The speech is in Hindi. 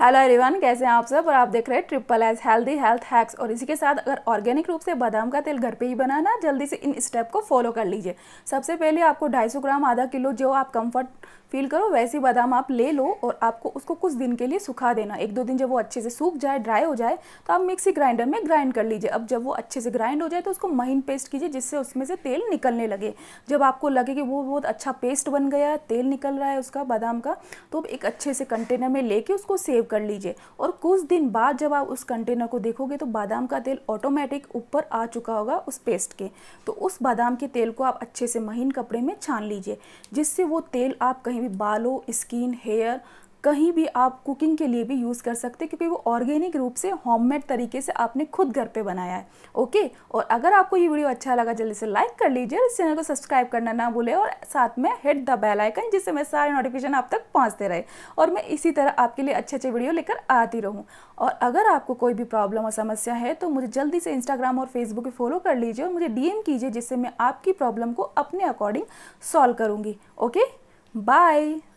हेलो एवरीवन कैसे हैं आप सब और आप देख रहे हैं triple H healthy health hacks और इसी के साथ अगर ऑर्गेनिक रूप से बादाम का तेल घर पे ही बनाना जल्दी से इन स्टेप को फॉलो कर लीजिए सबसे पहले आपको 250 ग्राम आधा किलो जो आप कंफर्ट फील करो वैसे बादाम आप ले लो और आपको उसको कुछ दिन के लिए सुखा देना एक दो दिन जब वो अच्छे से सूख जाए ड्राई हो जाए तो आप मिक्सी ग्राइंडर में ग्राइंड कर लीजिए अब जब वो अच्छे से ग्राइंड हो जाए तो उसको महीन पेस्ट कीजिए जिससे उसमें से तेल निकलने लगे जब आपको लगे कि वो बहुत अच्छा पेस्ट बन गया तेल निकल रहा है उसका बादाम का तो एक अच्छे से कंटेनर में लेके उसको सेव कर लीजिए और कुछ दिन बाद जब आप उस कंटेनर को देखोगे तो बादाम का तेल ऑटोमेटिक ऊपर आ चुका होगा उस पेस्ट के तो उस बादाम के तेल को आप अच्छे से महीन कपड़े में छान लीजिए जिससे वो तेल आप कहीं भी बालों स्किन हेयर कहीं भी आप कुकिंग के लिए भी यूज़ कर सकते हैं क्योंकि वो ऑर्गेनिक रूप से होममेड तरीके से आपने खुद घर पे बनाया है ओके और अगर आपको ये वीडियो अच्छा लगा जल्दी से लाइक कर लीजिए और इस चैनल को सब्सक्राइब करना ना भूलें और साथ में हिट द बेल आइकन जिससे मैं सारे नोटिफिकेशन आप तक पहुँचते रहे और मैं इसी तरह आपके लिए अच्छे अच्छे वीडियो लेकर आती रहूँ और अगर आपको कोई भी प्रॉब्लम और समस्या है तो मुझे जल्दी से इंस्टाग्राम और फेसबुक पर फॉलो कर लीजिए और मुझे डी कीजिए जिससे मैं आपकी प्रॉब्लम को अपने अकॉर्डिंग सॉल्व करूँगी ओके बाय